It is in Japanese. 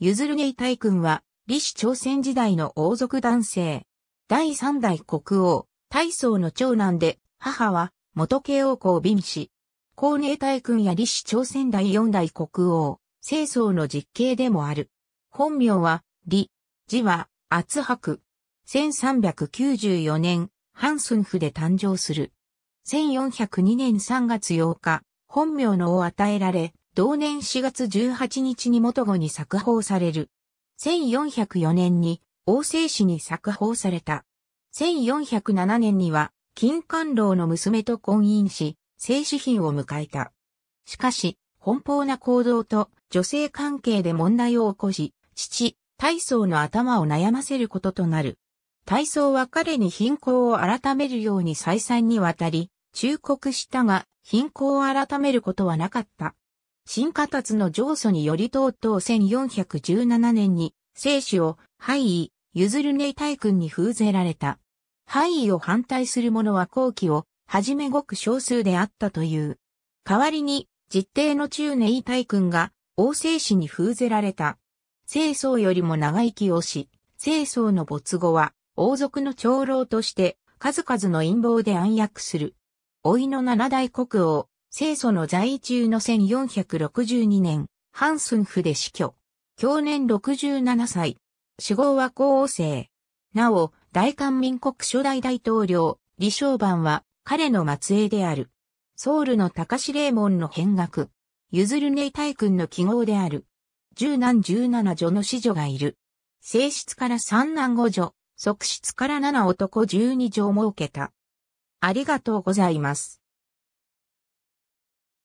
ユズルネイ大君は、李氏朝鮮時代の王族男性。第三代国王、大宗の長男で、母は、元慶王公敏氏。皇寧大君や李氏朝鮮第四代国王、清宗の実刑でもある。本名は、李。字は、厚白。1394年、ハンスンフで誕生する。1402年3月8日、本名のを与えられ、同年4月18日に元語に作法される。1404年に王政氏に作法された。1407年には金官郎の娘と婚姻し、正子品を迎えた。しかし、奔放な行動と女性関係で問題を起こし、父、大層の頭を悩ませることとなる。大層は彼に貧困を改めるように再三にわたり、忠告したが、貧困を改めることはなかった。新下達の上訴によりとうとう1417年に、生死を、敗位、譲るネイ大君に封ぜられた。敗位を反対する者は後期を、はじめごく少数であったという。代わりに、実定の中ネイ大君が、王政氏に封ぜられた。清宗よりも長生きをし、清宗の没後は、王族の長老として、数々の陰謀で暗躍する。老いの七大国王、清楚の在位中の1462年、ハンスンフで死去。去年67歳。死亡は王生。なお、大韓民国初代大統領、李承晩は彼の末裔である。ソウルの高司令門の変額。譲ずるねい大君の記号である。十男十七女の子女がいる。正室から三男五女、側室から七男十二女を設けた。ありがとうございます。